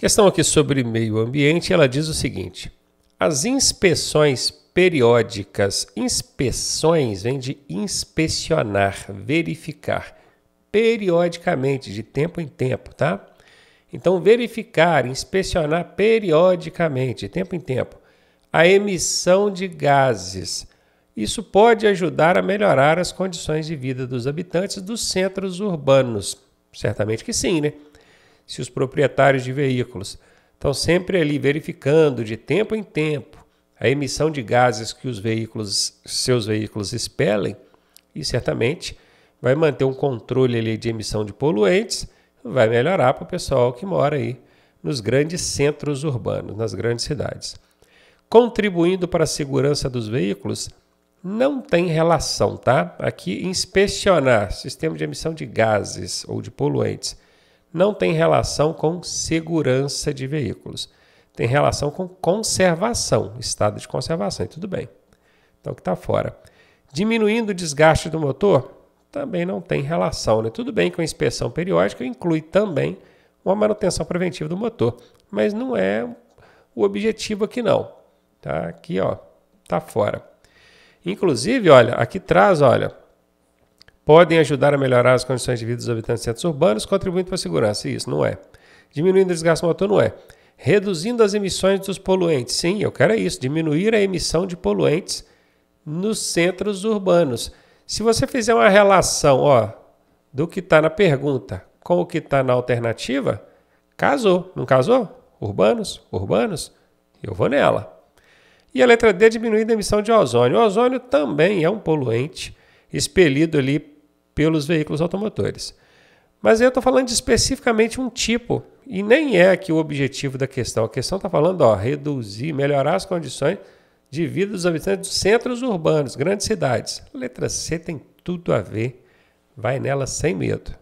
Questão aqui sobre meio ambiente, ela diz o seguinte: as inspeções periódicas, inspeções vem de inspecionar, verificar periodicamente, de tempo em tempo, tá? Então, verificar, inspecionar periodicamente, de tempo em tempo, a emissão de gases. Isso pode ajudar a melhorar as condições de vida dos habitantes dos centros urbanos. Certamente que sim, né? se os proprietários de veículos estão sempre ali verificando de tempo em tempo a emissão de gases que os veículos, seus veículos expelem, e certamente vai manter um controle ali de emissão de poluentes, vai melhorar para o pessoal que mora aí nos grandes centros urbanos, nas grandes cidades. Contribuindo para a segurança dos veículos, não tem relação, tá? Aqui inspecionar sistema de emissão de gases ou de poluentes não tem relação com segurança de veículos. Tem relação com conservação, estado de conservação, e tudo bem. Então que está fora. Diminuindo o desgaste do motor, também não tem relação. Né? Tudo bem que a inspeção periódica inclui também uma manutenção preventiva do motor, mas não é o objetivo aqui não. Tá aqui, ó, tá fora. Inclusive, olha, aqui traz, olha, podem ajudar a melhorar as condições de vida dos habitantes de centros urbanos, contribuindo para a segurança. isso não é. Diminuindo o desgaste motor, não é. Reduzindo as emissões dos poluentes. Sim, eu quero é isso. Diminuir a emissão de poluentes nos centros urbanos. Se você fizer uma relação ó, do que está na pergunta com o que está na alternativa, casou. Não casou? Urbanos, urbanos, eu vou nela. E a letra D, diminuindo a emissão de ozônio. O ozônio também é um poluente expelido ali pelos veículos automotores. Mas eu estou falando de especificamente um tipo, e nem é aqui o objetivo da questão. A questão está falando, ó, reduzir, melhorar as condições de vida dos habitantes dos centros urbanos, grandes cidades. letra C tem tudo a ver, vai nela sem medo.